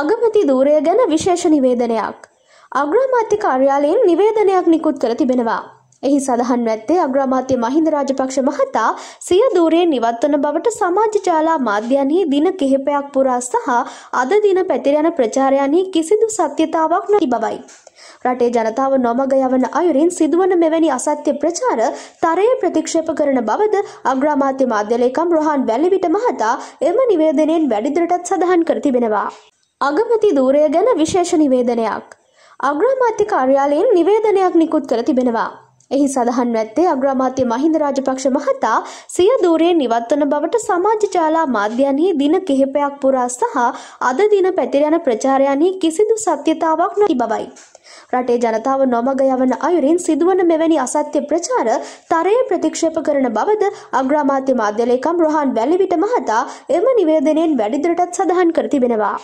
අගමැති ධූරය ගැන විශේෂ නිවේදනයක්. අග්‍රාමාත්‍ය කාර්යාලයෙන් නිවේදනයක් නිකුත් කර තිබෙනවා. එහි සඳහන් ඇත්තේ අග්‍රාමාත්‍ය මහින්ද රාජපක්ෂ මහතා සිය ධූරයෙන් නිවත්වන බවට සමාජ ජාලා මාධ්‍යයන්හි දින කිහිපයක් පුරා සහ අද දින පැතිර යන ප්‍රචාරයන්හි කිසිදු සත්‍යතාවක් නැති බවයි. රටේ ජනතාව නොමග යවන අයුරින් සිදුවන මෙවැනි අසත්‍ය ප්‍රචාර තරයේ ප්‍රතික්ෂේප කරන බවද අග්‍රාමාත්‍ය මාධ්‍ය ලේකම් රොහන් වැලිවිට මහතා එම නිවේදනයෙන් වැඩිදුරටත් සඳහන් කර තිබෙනවා. අගමැති ධූරය ගැන විශේෂ නිවේදනයක්. අග්‍රාමාත්‍ය කාර්යාලයෙන් නිවේදනයක් නිකුත් කර තිබෙනවා. එහි සඳහන් වැත්තේ අග්‍රාමාත්‍ය මහින්ද රාජපක්ෂ මහතා සිය ධූරයෙන් නිවත්වන බවට සමාජ ජාලා මාධ්‍යයන්හි දින කිහිපයක් පුරා සහ අද දින පැතිර යන ප්‍රචාරයන්හි කිසිදු සත්‍යතාවක් නොති බවයි. රටේ ජනතාව නොමග යවන අයුරින් සිදුවන මෙවැනි අසත්‍ය ප්‍රචාර තරයේ ප්‍රතික්ෂේප කරන බවද අග්‍රාමාත්‍ය මාධ්‍යලේකම් රොහන් වැලිවිට මහතා එම නිවේදනයෙන් වැඩිදුරටත් සඳහන් කර තිබෙනවා.